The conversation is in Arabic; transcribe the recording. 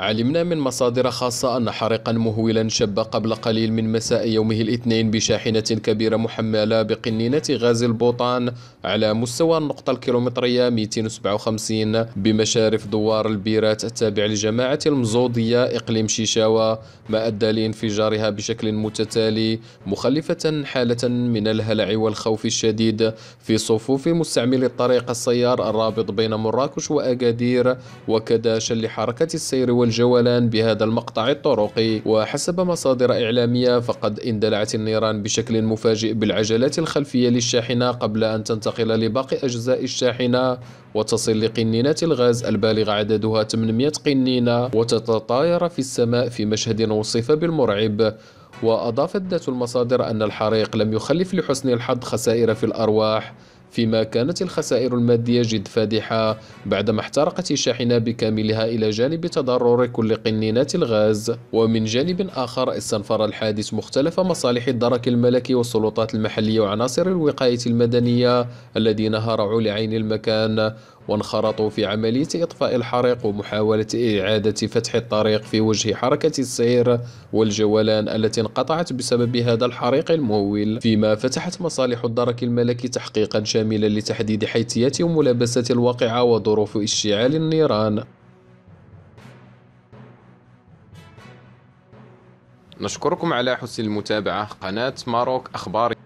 علمنا من مصادر خاصة أن حريقا مهولا شب قبل قليل من مساء يومه الاثنين بشاحنة كبيرة محملة بقنينة غاز البوطان على مستوى النقطة الكيلومترية 257 بمشارف دوار البيرات التابع لجماعة المزودية إقليم شيشاوة ما أدى لانفجارها بشكل متتالي مخلفة حالة من الهلع والخوف الشديد في صفوف مستعملي الطريق السيار الرابط بين مراكش وأكادير وكذا شل حركة السير وال جولان بهذا المقطع الطرقي وحسب مصادر إعلامية فقد اندلعت النيران بشكل مفاجئ بالعجلات الخلفية للشاحنة قبل أن تنتقل لباقي أجزاء الشاحنة وتصل لقنينات الغاز البالغ عددها 800 قنينة وتتطاير في السماء في مشهد وصف بالمرعب وأضافت ذات المصادر أن الحريق لم يخلف لحسن الحظ خسائر في الأرواح فيما كانت الخسائر المادية جد فادحة بعدما احترقت الشاحنة بكاملها إلى جانب تضرر كل قنينات الغاز ومن جانب آخر استنفر الحادث مختلف مصالح الدرك الملكي والسلطات المحلية وعناصر الوقاية المدنية الذين هرعوا لعين المكان وانخرطوا في عملية إطفاء الحريق ومحاولة إعادة فتح الطريق في وجه حركة السير والجولان التي انقطعت بسبب هذا الحريق الممول فيما فتحت مصالح الدرك الملكي تحقيقا شاملا لتحديد حيثيات وملابسة الواقعة وظروف اشتعال النيران نشكركم على حسن المتابعة قناة ماروك أخبار